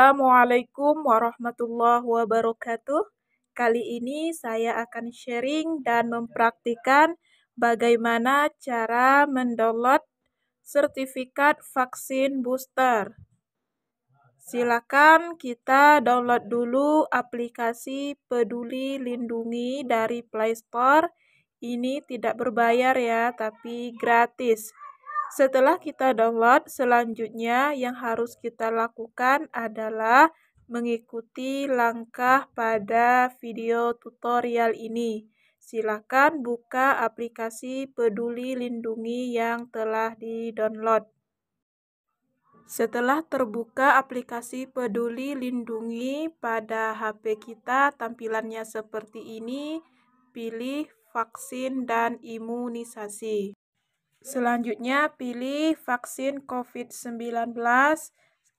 Assalamualaikum warahmatullahi wabarakatuh. Kali ini saya akan sharing dan mempraktikkan bagaimana cara mendownload sertifikat vaksin booster. Silakan kita download dulu aplikasi Peduli Lindungi dari Play Store. Ini tidak berbayar ya, tapi gratis. Setelah kita download, selanjutnya yang harus kita lakukan adalah mengikuti langkah pada video tutorial ini. Silakan buka aplikasi Peduli Lindungi yang telah di-download. Setelah terbuka aplikasi Peduli Lindungi pada HP kita, tampilannya seperti ini. Pilih vaksin dan imunisasi. Selanjutnya pilih vaksin COVID-19,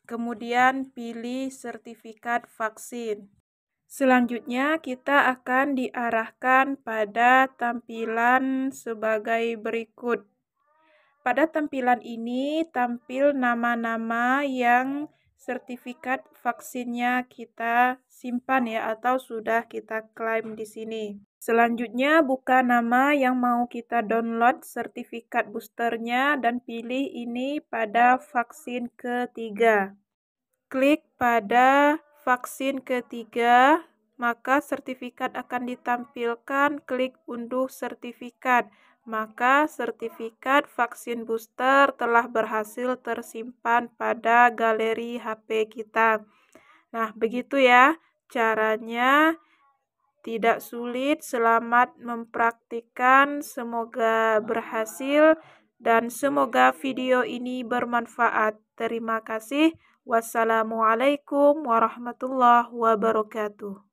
kemudian pilih sertifikat vaksin. Selanjutnya kita akan diarahkan pada tampilan sebagai berikut. Pada tampilan ini tampil nama-nama yang sertifikat vaksinnya kita simpan ya atau sudah kita klaim di sini. Selanjutnya buka nama yang mau kita download sertifikat boosternya dan pilih ini pada vaksin ketiga. Klik pada vaksin ketiga, maka sertifikat akan ditampilkan. Klik unduh sertifikat maka sertifikat vaksin booster telah berhasil tersimpan pada galeri HP kita. Nah, begitu ya caranya. Tidak sulit, selamat mempraktikkan. Semoga berhasil dan semoga video ini bermanfaat. Terima kasih. Wassalamualaikum warahmatullahi wabarakatuh.